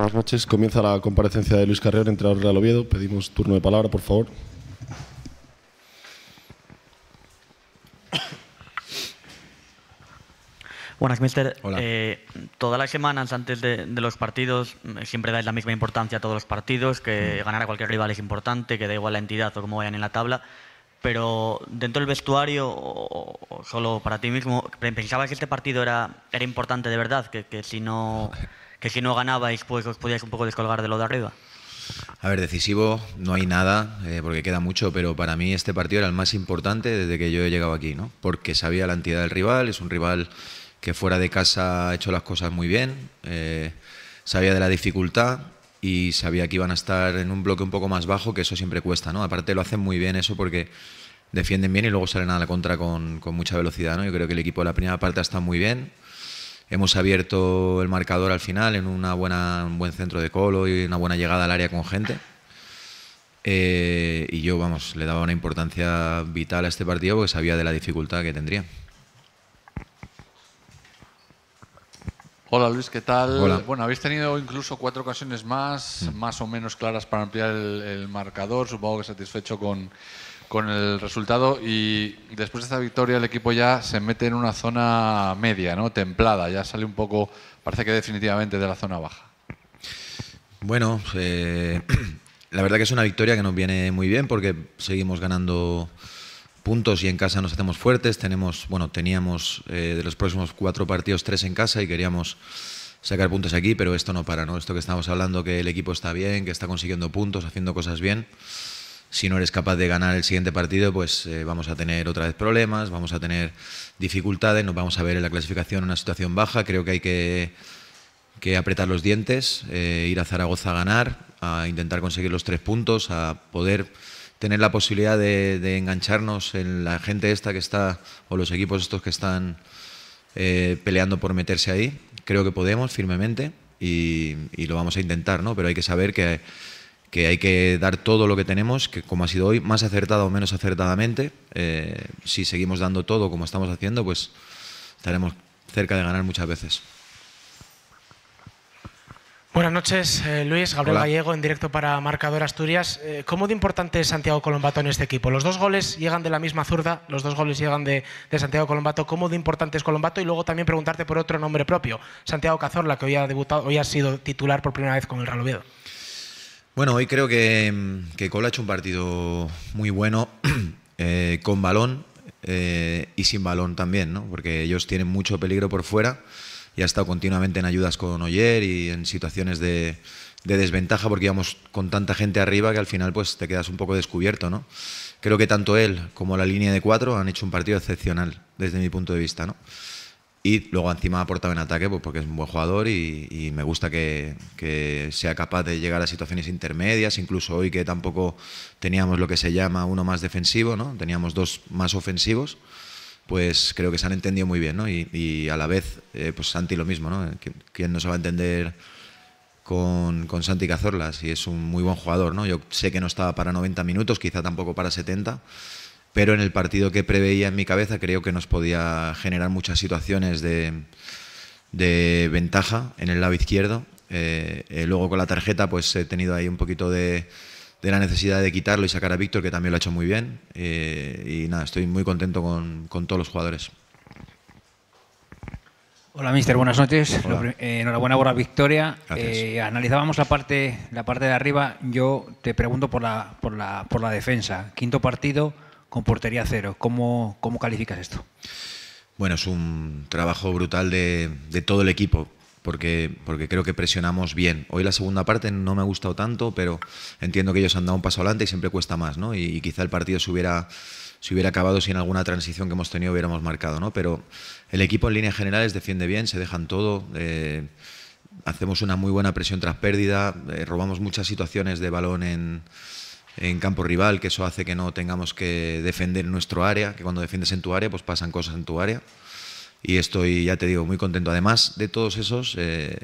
Buenas noches. Comienza la comparecencia de Luis Carrera, entrenador Real Oviedo. Pedimos turno de palabra, por favor. Buenas, mister. Eh, todas las semanas antes de, los partidos eh, siempre dais la misma importancia a todos los partidos, que mm. ganar a cualquier rival es importante, que da igual la entidad o cómo vayan en la tabla. Pero dentro del vestuario, solo para ti mismo, ¿pensabas que este partido era, era importante de verdad? que si no que si no ganabais, pues os podíais un poco descolgar de lo de arriba. A ver, decisivo no hay nada, eh, porque queda mucho, pero para mí este partido era el más importante desde que yo he llegado aquí, ¿no? Porque sabía la entidad del rival, es un rival que fuera de casa ha hecho las cosas muy bien, eh, sabía de la dificultad y sabía que iban a estar en un bloque un poco más bajo, que eso siempre cuesta, ¿no? Aparte lo hacen muy bien eso porque defienden bien y luego salen a la contra con, con mucha velocidad, ¿no? Yo creo que el equipo de la primera parte ha estado muy bien, Hemos abierto el marcador al final en una buena, un buen centro de colo y una buena llegada al área con gente. Eh, y yo, vamos, le daba una importancia vital a este partido porque sabía de la dificultad que tendría. Hola Luis, ¿qué tal? Bueno, habéis tenido incluso cuatro ocasiones más, mm. más o menos claras para ampliar el marcador. Supongo que satisfecho con, con el resultado y después de esta victoria el equipo ya se mete en una zona media, ¿no? Templada, ya sale un poco, parece que definitivamente de la zona baja. Bueno, eh, la verdad que es una victoria que nos viene muy bien porque seguimos ganando puntos y en casa nos hacemos fuertes. Tenemos, bueno, teníamos eh, de los próximos cuatro partidos tres en casa y queríamos sacar puntos aquí, pero esto no para, ¿no? Esto que estamos hablando, que el equipo está bien, que está consiguiendo puntos, haciendo cosas bien si no eres capaz de ganar el siguiente partido, pues eh, vamos a tener otra vez problemas, vamos a tener dificultades, nos vamos a ver en la clasificación en una situación baja. Creo que hay que, apretar los dientes, eh, ir a Zaragoza a ganar, a intentar conseguir los tres puntos, a poder tener la posibilidad de, engancharnos en la gente esta que está, o los equipos estos que están eh, peleando por meterse ahí. Creo que podemos firmemente y, y lo vamos a intentar, ¿no? Pero hay que saber que que hay que dar todo lo que tenemos, que como ha sido hoy, más acertado o menos acertadamente, eh, si seguimos dando todo como estamos haciendo, pues estaremos cerca de ganar muchas veces. Buenas noches, eh, Luis. Gabriel Gallego, en directo para Marcador Asturias. Eh, ¿Cómo de importante es Santiago Colombato en este equipo? Los dos goles llegan de la misma zurda, los dos goles llegan de, Santiago Colombato. ¿Cómo de importante es Colombato? Y luego también preguntarte por otro nombre propio, Santiago Cazorla, que hoy ha, debutado, hoy ha sido titular por primera vez con el Real bueno, hoy creo que, mm, que Cole ha hecho un partido muy bueno eh, con balón eh, y sin balón también, ¿no? porque ellos tienen mucho peligro por fuera y ha estado continuamente en ayudas con Oyer y en situaciones de, desventaja porque íbamos con tanta gente arriba que al final pues te quedas un poco descubierto, ¿no? Creo que tanto él como la línea de cuatro han hecho un partido excepcional desde mi punto de vista, ¿no? Y luego encima ha aportado en ataque pues porque es un buen jugador y, me gusta que, sea capaz de llegar a situaciones intermedias, incluso hoy que tampoco teníamos lo que se llama uno más defensivo, ¿no? teníamos dos más ofensivos, pues creo que se han entendido muy bien y, a la vez eh, pues Santi lo mismo, ¿no? ¿quién no se va a entender con, con Santi Cazorla Y es un muy buen jugador, ¿no? yo sé que no estaba para 90 minutos, quizá tampoco para 70 pero en el partido que preveía en mi cabeza creo que nos podía generar muchas situaciones de, ventaja en el lado izquierdo. Eh, eh, luego con la tarjeta pues he tenido ahí un poquito de, la necesidad de quitarlo y sacar a Víctor, que también lo ha hecho muy bien. Eh, y nada, estoy muy contento con, todos los jugadores. Hola, mister. Buenas noches. enhorabuena por la victoria. analizábamos la parte, la parte de arriba. Yo te pregunto por la, por la, por la defensa. Quinto partido con portería cero. ¿Cómo, cómo calificas esto? Bueno, es un trabajo brutal de, todo el equipo. Porque, porque, creo que presionamos bien. Hoy la segunda parte no me ha gustado tanto, pero entiendo que ellos han dado un paso adelante y siempre cuesta más, ¿no? Y, quizá el partido se hubiera, se hubiera acabado sin alguna transición que hemos tenido hubiéramos marcado, ¿no? Pero el equipo en líneas generales defiende bien, se dejan todo. Eh, hacemos una muy buena presión tras pérdida, eh, robamos muchas situaciones de balón en, en campo rival, que eso hace que no tengamos que defender nuestro área, que cuando defiendes en tu área, pues pasan cosas en tu área. Y estoy, ya te digo, muy contento. Además de todos esos, eh,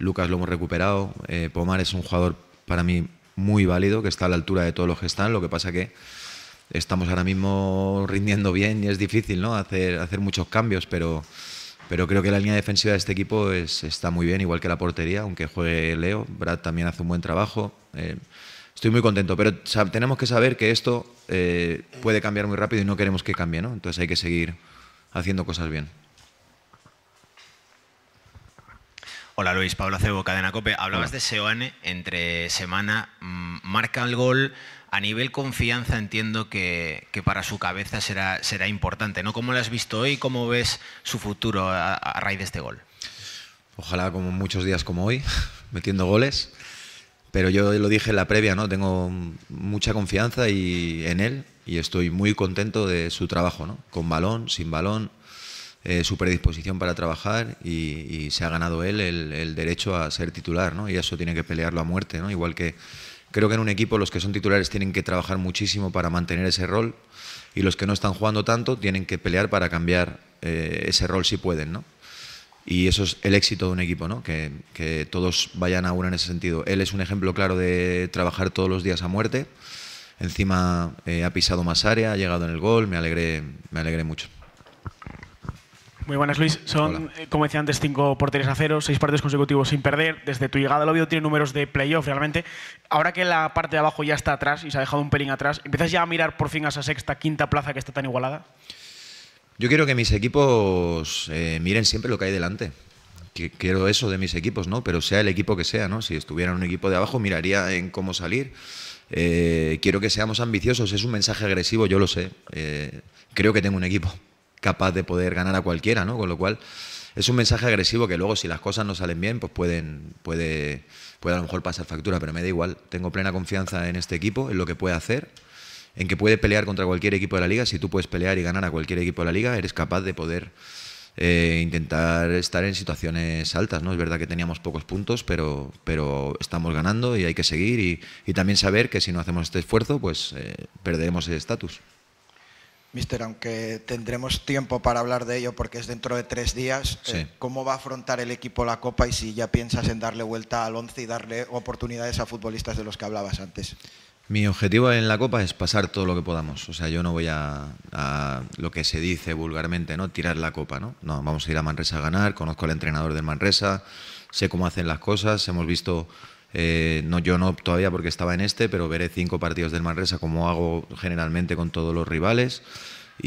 Lucas lo hemos recuperado, eh, Pomar es un jugador para mí muy válido, que está a la altura de todos los que están, lo que pasa que estamos ahora mismo rindiendo bien y es difícil ¿no? hacer, hacer muchos cambios, pero, pero creo que la línea defensiva de este equipo está muy bien, igual que la portería, aunque juegue Leo, Brad también hace un buen trabajo. Eh, estoy muy contento, pero tenemos que saber que esto eh, puede cambiar muy rápido y no queremos que cambie, ¿no? Entonces hay que seguir haciendo cosas bien. Hola Luis, Pablo Acebo, Cadena Cope. Hablabas de Seoane entre semana, marca el gol. A nivel confianza entiendo que, para su cabeza será, será importante, ¿no? ¿Cómo lo has visto hoy? ¿Cómo ves su futuro a raíz de este gol? Ojalá como muchos días como hoy, metiendo goles pero yo lo dije en la previa, ¿no? Tengo mucha confianza y, en él y estoy muy contento de su trabajo, ¿no? Con balón, sin balón, eh, su predisposición para trabajar y, se ha ganado él el, derecho a ser titular, ¿no? Y eso tiene que pelearlo a muerte, ¿no? Igual que creo que en un equipo los que son titulares tienen que trabajar muchísimo para mantener ese rol y los que no están jugando tanto tienen que pelear para cambiar eh, ese rol si pueden, ¿no? y eso es el éxito de un equipo, ¿no? que, todos vayan a una en ese sentido. Él es un ejemplo claro de trabajar todos los días a muerte. Encima eh, ha pisado más área, ha llegado en el gol, me alegré, me alegré mucho. Muy buenas, Luis. Son, eh, como decía antes, cinco porterías a cero, seis partidos consecutivos sin perder. Desde tu llegada al veo, tiene números de playoff realmente. Ahora que la parte de abajo ya está atrás y se ha dejado un pelín atrás, ¿empiezas ya a mirar por fin a esa sexta, quinta plaza que está tan igualada? Yo quiero que mis equipos eh, miren siempre lo que hay delante. quiero eso de mis equipos, ¿no? Pero sea el equipo que sea, ¿no? Si estuviera en un equipo de abajo, miraría en cómo salir. Eh, quiero que seamos ambiciosos. Es un mensaje agresivo, yo lo sé. Eh, creo que tengo un equipo capaz de poder ganar a cualquiera, ¿no? Con lo cual es un mensaje agresivo que luego si las cosas no salen bien, pues pueden, puede, puede a lo mejor pasar factura, pero me da igual. Tengo plena confianza en este equipo, en lo que puede hacer en que puede pelear contra cualquier equipo de la liga. Si tú puedes pelear y ganar a cualquier equipo de la liga, eres capaz de poder eh, intentar estar en situaciones altas. ¿no? Es verdad que teníamos pocos puntos, pero, pero estamos ganando y hay que seguir. Y, también saber que si no hacemos este esfuerzo, pues eh, perderemos el estatus. Mister, aunque tendremos tiempo para hablar de ello porque es dentro de tres días, eh, ¿cómo va a afrontar el equipo la Copa y si ya piensas en darle vuelta al once y darle oportunidades a futbolistas de los que hablabas antes? Mi objetivo en la Copa es pasar todo lo que podamos. O sea, yo no voy a, lo que se dice vulgarmente, ¿no? Tirar la Copa, ¿no? No, vamos a ir a Manresa a ganar. Conozco al entrenador del Manresa, sé cómo hacen las cosas. Hemos visto, eh, no, yo no todavía porque estaba en este, pero veré cinco partidos del Manresa como hago generalmente con todos los rivales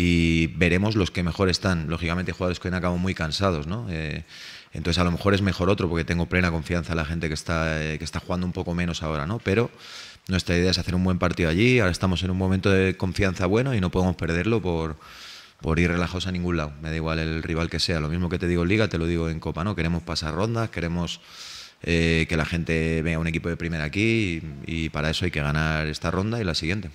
y veremos los que mejor están. Lógicamente, jugadores que han acabado muy cansados, ¿no? Eh, entonces, a lo mejor es mejor otro porque tengo plena confianza en la gente que está, eh, que está jugando un poco menos ahora, ¿no? Pero nuestra idea es hacer un buen partido allí. Ahora estamos en un momento de confianza bueno y no podemos perderlo por, por ir relajados a ningún lado. Me da igual el rival que sea. Lo mismo que te digo en Liga, te lo digo en Copa, ¿no? Queremos pasar rondas, queremos eh, que la gente vea un equipo de primera aquí y para eso hay que ganar esta ronda y la siguiente.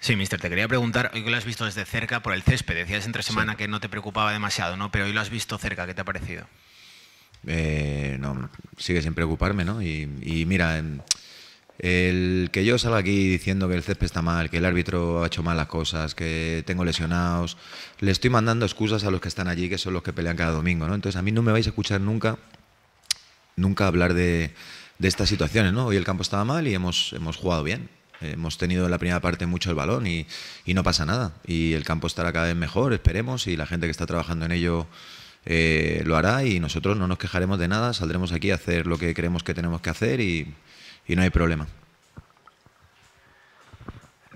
Sí, mister, te quería preguntar, hoy lo has visto desde cerca por el césped, decías entre semana que no te preocupaba demasiado, ¿no? Pero hoy lo has visto cerca, ¿qué te ha parecido? Eh, no, sigue sin preocuparme, ¿no? Y, mira, el que yo salga aquí diciendo que el césped está mal, que el árbitro ha hecho mal las cosas, que tengo lesionados, le estoy mandando excusas a los que están allí, que son los que pelean cada domingo, ¿no? Entonces a mí no me vais a escuchar nunca, nunca hablar de, estas situaciones, ¿no? Hoy el campo estaba mal y hemos, hemos jugado bien. Hemos tenido en la primera parte mucho el balón y, no pasa nada. Y el campo estará cada vez mejor, esperemos, y la gente que está trabajando en ello eh, lo hará y nosotros no nos quejaremos de nada, saldremos aquí a hacer lo que creemos que tenemos que hacer y no hay problema.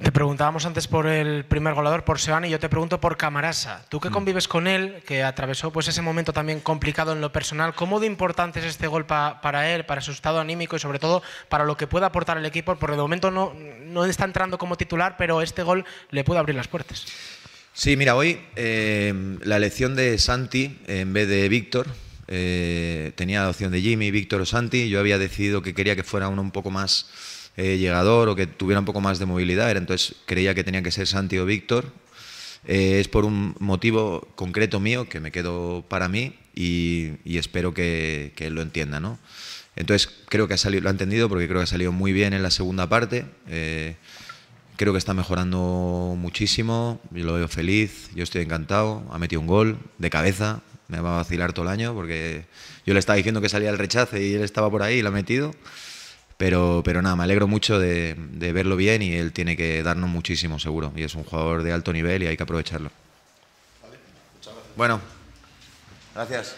Te preguntábamos antes por el primer goleador, por Seoane, y yo te pregunto por Camarasa. Tú que mm. convives con él, que atravesó pues, ese momento también complicado en lo personal, ¿cómo de importante es este gol para él, para su estado anímico y sobre todo para lo que pueda aportar el equipo? Porque de momento no, no está entrando como titular, pero este gol le puede abrir las puertas. Sí, mira, hoy eh, la elección de Santi en vez de Víctor, eh, tenía la opción de Jimmy, Víctor o Santi, yo había decidido que quería que fuera uno un poco más eh, llegador o que tuviera un poco más de movilidad. Entonces creía que tenía que ser Santi o Víctor. Eh, es por un motivo concreto mío que me quedo para mí y, espero que, él lo entienda. ¿no? Entonces creo que ha salido, lo ha entendido porque creo que ha salido muy bien en la segunda parte. Eh, creo que está mejorando muchísimo. Yo lo veo feliz, yo estoy encantado. Ha metido un gol de cabeza, me va a vacilar todo el año porque yo le estaba diciendo que salía el rechace y él estaba por ahí y lo ha metido. Pero, pero nada, me alegro mucho de, verlo bien y él tiene que darnos muchísimo, seguro. Y es un jugador de alto nivel y hay que aprovecharlo. Bueno, gracias.